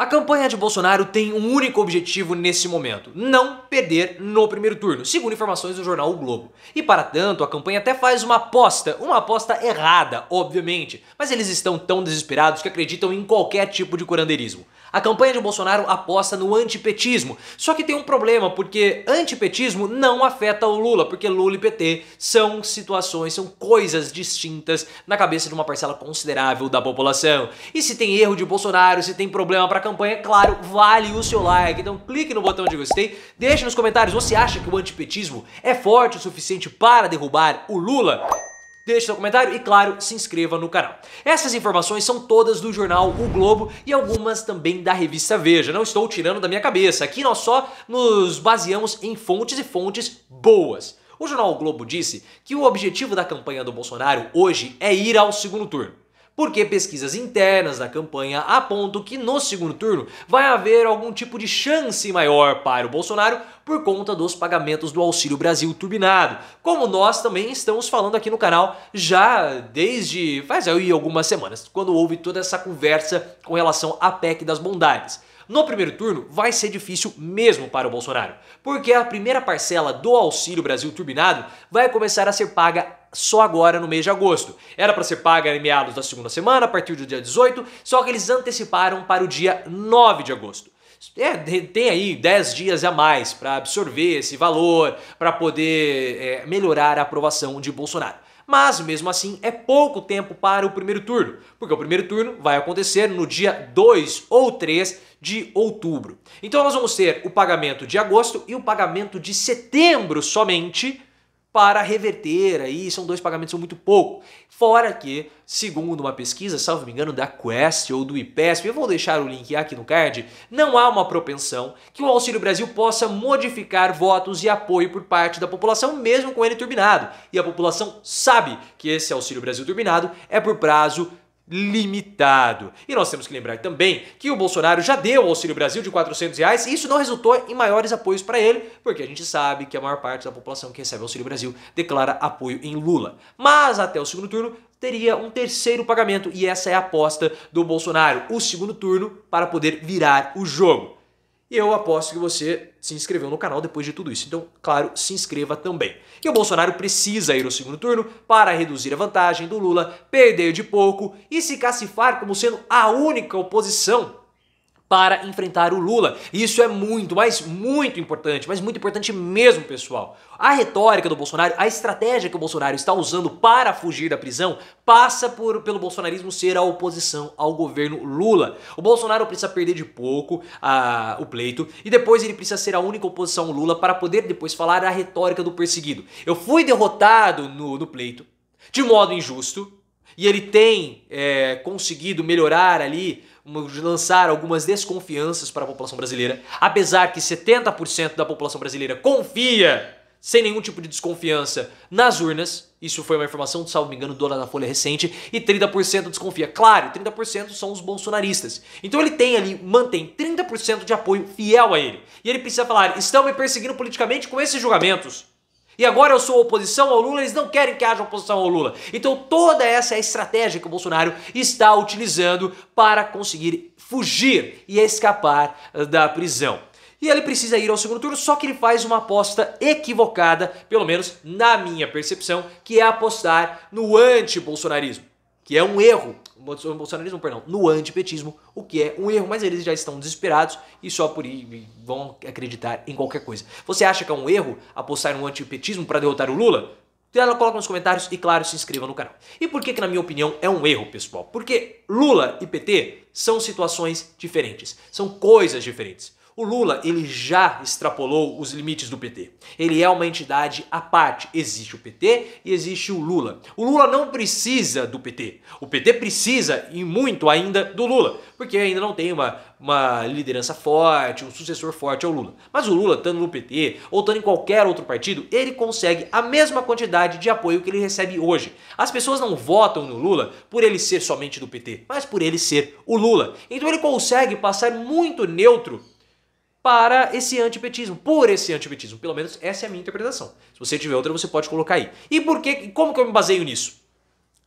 A campanha de Bolsonaro tem um único objetivo nesse momento: não perder no primeiro turno, segundo informações do jornal O Globo. E para tanto, a campanha até faz uma aposta, uma aposta errada, obviamente, mas eles estão tão desesperados que acreditam em qualquer tipo de curandeirismo. A campanha de Bolsonaro aposta no antipetismo. Só que tem um problema, porque antipetismo não afeta o Lula, porque Lula e PT são situações, são coisas distintas na cabeça de uma parcela considerável da população. E se tem erro de Bolsonaro, se tem problema para a campanha, claro, vale o seu like. Então clique no botão de gostei, deixe nos comentários, você acha que o antipetismo é forte o suficiente para derrubar o Lula? deixe seu comentário e, claro, se inscreva no canal. Essas informações são todas do jornal O Globo e algumas também da revista Veja. Não estou tirando da minha cabeça. Aqui nós só nos baseamos em fontes e fontes boas. O jornal o Globo disse que o objetivo da campanha do Bolsonaro hoje é ir ao segundo turno porque pesquisas internas da campanha apontam que no segundo turno vai haver algum tipo de chance maior para o Bolsonaro por conta dos pagamentos do Auxílio Brasil turbinado, como nós também estamos falando aqui no canal já desde faz aí algumas semanas, quando houve toda essa conversa com relação à PEC das bondades. No primeiro turno, vai ser difícil mesmo para o Bolsonaro, porque a primeira parcela do Auxílio Brasil turbinado vai começar a ser paga só agora no mês de agosto. Era para ser paga em meados da segunda semana, a partir do dia 18, só que eles anteciparam para o dia 9 de agosto. É, tem aí 10 dias a mais para absorver esse valor, para poder é, melhorar a aprovação de Bolsonaro. Mas mesmo assim é pouco tempo para o primeiro turno, porque o primeiro turno vai acontecer no dia 2 ou 3 de outubro. Então nós vamos ter o pagamento de agosto e o pagamento de setembro somente para reverter aí, são dois pagamentos, são muito pouco. Fora que, segundo uma pesquisa, salvo me engano, da Quest ou do IPESP, eu vou deixar o link aqui no card, não há uma propensão que o Auxílio Brasil possa modificar votos e apoio por parte da população, mesmo com ele turbinado. E a população sabe que esse Auxílio Brasil turbinado é por prazo limitado. E nós temos que lembrar também que o Bolsonaro já deu o Auxílio Brasil de R$ 400 reais, e isso não resultou em maiores apoios para ele, porque a gente sabe que a maior parte da população que recebe o Auxílio Brasil declara apoio em Lula. Mas até o segundo turno teria um terceiro pagamento e essa é a aposta do Bolsonaro, o segundo turno para poder virar o jogo. E eu aposto que você se inscreveu no canal depois de tudo isso. Então, claro, se inscreva também. E o Bolsonaro precisa ir ao segundo turno para reduzir a vantagem do Lula, perder de pouco e se cacifar como sendo a única oposição para enfrentar o Lula. Isso é muito, mas muito importante, mas muito importante mesmo, pessoal. A retórica do Bolsonaro, a estratégia que o Bolsonaro está usando para fugir da prisão, passa por, pelo bolsonarismo ser a oposição ao governo Lula. O Bolsonaro precisa perder de pouco a, ah, o pleito e depois ele precisa ser a única oposição ao Lula para poder depois falar a retórica do perseguido. Eu fui derrotado no, no pleito de modo injusto e ele tem é, conseguido melhorar ali lançar algumas desconfianças para a população brasileira, apesar que 70% da população brasileira confia sem nenhum tipo de desconfiança nas urnas. Isso foi uma informação, salvo me engano, do da Folha recente, e 30% desconfia. Claro, 30% são os bolsonaristas. Então ele tem ali, mantém 30% de apoio fiel a ele. E ele precisa falar: estão me perseguindo politicamente com esses julgamentos e agora eu sou oposição ao Lula, eles não querem que haja oposição ao Lula. Então toda essa é a estratégia que o Bolsonaro está utilizando para conseguir fugir e escapar eh, da prisão e ele precisa ir ao segundo turno, só que ele faz uma aposta equivocada, pelo menos na minha percepção, que é apostar no anti-bolsonarismo que é um erro, o bolsonarismo, perdão, no antipetismo, o que é um erro, mas eles já estão desesperados e só por ir vão acreditar em qualquer coisa. Você acha que é um erro apostar no antipetismo para derrotar o Lula? Ela coloca nos comentários e, claro, se inscreva no canal. E por que, que, na minha opinião, é um erro, pessoal? Porque Lula e PT são situações diferentes, são coisas diferentes. O Lula, ele já extrapolou os limites do PT. Ele é uma entidade à parte. Existe o PT e existe o Lula. O Lula não precisa do PT. O PT precisa e muito ainda do Lula, porque ainda não tem uma, uma liderança forte, um sucessor forte ao Lula. Mas o Lula, estando no PT ou estando em qualquer outro partido, ele consegue a mesma quantidade de apoio que ele recebe hoje. As pessoas não votam no Lula por ele ser somente do PT, mas por ele ser o Lula. Então ele consegue passar muito neutro para esse antipetismo, por esse antipetismo. Pelo menos essa é a minha interpretação. Se você tiver outra, você pode colocar aí. E por que, como que eu me baseio nisso?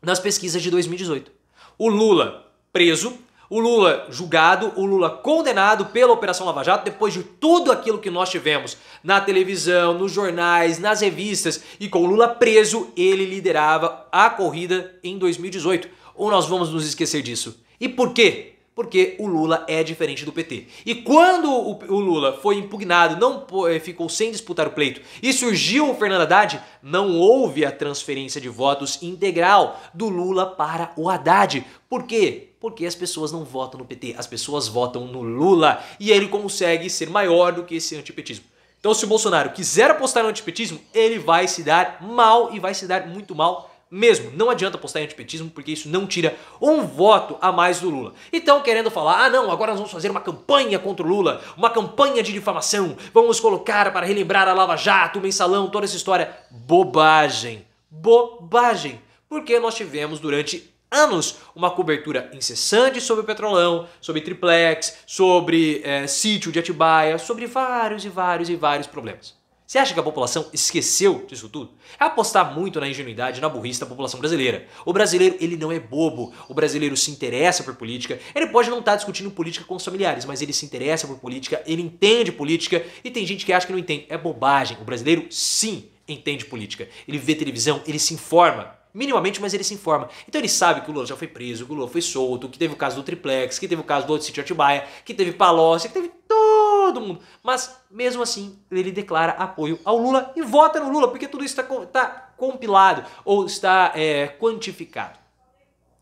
Nas pesquisas de 2018. O Lula preso, o Lula julgado, o Lula condenado pela Operação Lava Jato, depois de tudo aquilo que nós tivemos na televisão, nos jornais, nas revistas, e com o Lula preso, ele liderava a corrida em 2018. Ou nós vamos nos esquecer disso? E por quê? porque o Lula é diferente do PT. E quando o, Lula foi impugnado, não eh, ficou sem disputar o pleito e surgiu o Fernando Haddad, não houve a transferência de votos integral do Lula para o Haddad. Por quê? Porque as pessoas não votam no PT, as pessoas votam no Lula e ele consegue ser maior do que esse antipetismo. Então, se o Bolsonaro quiser apostar no antipetismo, ele vai se dar mal e vai se dar muito mal mesmo. Não adianta postar em antipetismo porque isso não tira um voto a mais do Lula. Então querendo falar, ah não, agora nós vamos fazer uma campanha contra o Lula, uma campanha de difamação, vamos colocar para relembrar a Lava Jato, o Mensalão, toda essa história. Bobagem. Bobagem. Porque nós tivemos durante anos uma cobertura incessante sobre o Petrolão, sobre Triplex, sobre é, sítio de Atibaia, sobre vários e vários e vários problemas. Você acha que a população esqueceu disso tudo? É apostar muito na ingenuidade e na burrice da população brasileira. O brasileiro, ele não é bobo. O brasileiro se interessa por política. Ele pode não estar tá discutindo política com os familiares, mas ele se interessa por política, ele entende política e tem gente que acha que não entende. É bobagem. O brasileiro, sim, entende política. Ele vê televisão, ele se informa minimamente, mas ele se informa. Então ele sabe que o Lula já foi preso, que o Lula foi solto, que teve o caso do Triplex, que teve o caso do Outro Sítio Atibaia, que teve Palocci, que teve tudo todo mundo. Mas, mesmo assim, ele declara apoio ao Lula e vota no Lula, porque tudo isso está tá compilado ou está é, quantificado.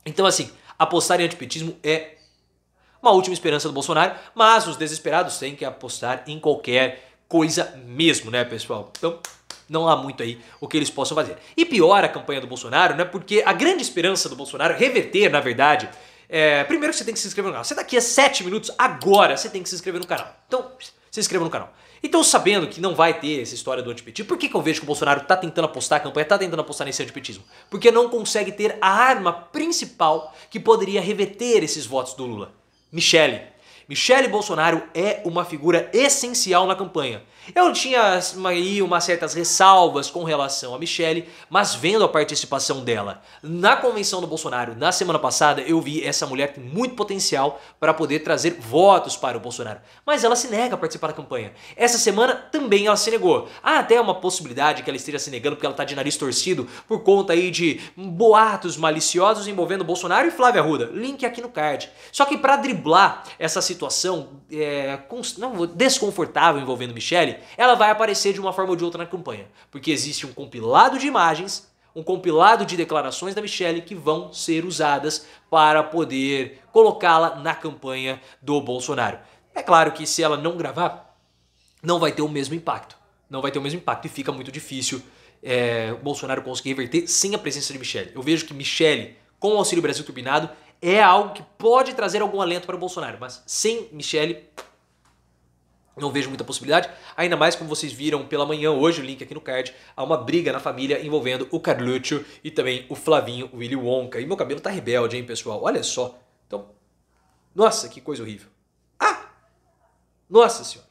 Então, assim, apostar em antipetismo é uma última esperança do Bolsonaro, mas os desesperados têm que apostar em qualquer coisa mesmo, né, pessoal? Então, não há muito aí o que eles possam fazer. E pior a campanha do Bolsonaro, né? Porque a grande esperança do Bolsonaro é reverter, na verdade, é, primeiro você tem que se inscrever no canal. Você daqui a 7 minutos, agora, você tem que se inscrever no canal. Então, se inscreva no canal. Então, sabendo que não vai ter essa história do antipetismo, por que, que eu vejo que o Bolsonaro está tentando apostar, a campanha está tentando apostar nesse antipetismo? Porque não consegue ter a arma principal que poderia reverter esses votos do Lula. Michele. Michele Bolsonaro é uma figura essencial na campanha. Eu tinha aí umas certas ressalvas com relação a Michele, mas vendo a participação dela na convenção do Bolsonaro na semana passada, eu vi essa mulher tem muito potencial para poder trazer votos para o Bolsonaro. Mas ela se nega a participar da campanha. Essa semana também ela se negou. Há até uma possibilidade que ela esteja se negando porque ela está de nariz torcido por conta aí de boatos maliciosos envolvendo Bolsonaro e Flávia Arruda. Link aqui no card. Só que para driblar essa situação situação é, não, desconfortável envolvendo Michelle, ela vai aparecer de uma forma ou de outra na campanha. Porque existe um compilado de imagens, um compilado de declarações da Michelle que vão ser usadas para poder colocá-la na campanha do Bolsonaro. É claro que se ela não gravar, não vai ter o mesmo impacto. Não vai ter o mesmo impacto e fica muito difícil é, Bolsonaro conseguir reverter sem a presença de Michelle. Eu vejo que Michelle, com o Auxílio Brasil turbinado, é algo que pode trazer algum alento para o Bolsonaro, mas sem Michele não vejo muita possibilidade, ainda mais como vocês viram pela manhã, hoje o link aqui no card, há uma briga na família envolvendo o Carluccio e também o Flavinho Willy Wonka. E meu cabelo tá rebelde, hein, pessoal? Olha só. Então, nossa, que coisa horrível. Ah! Nossa senhora.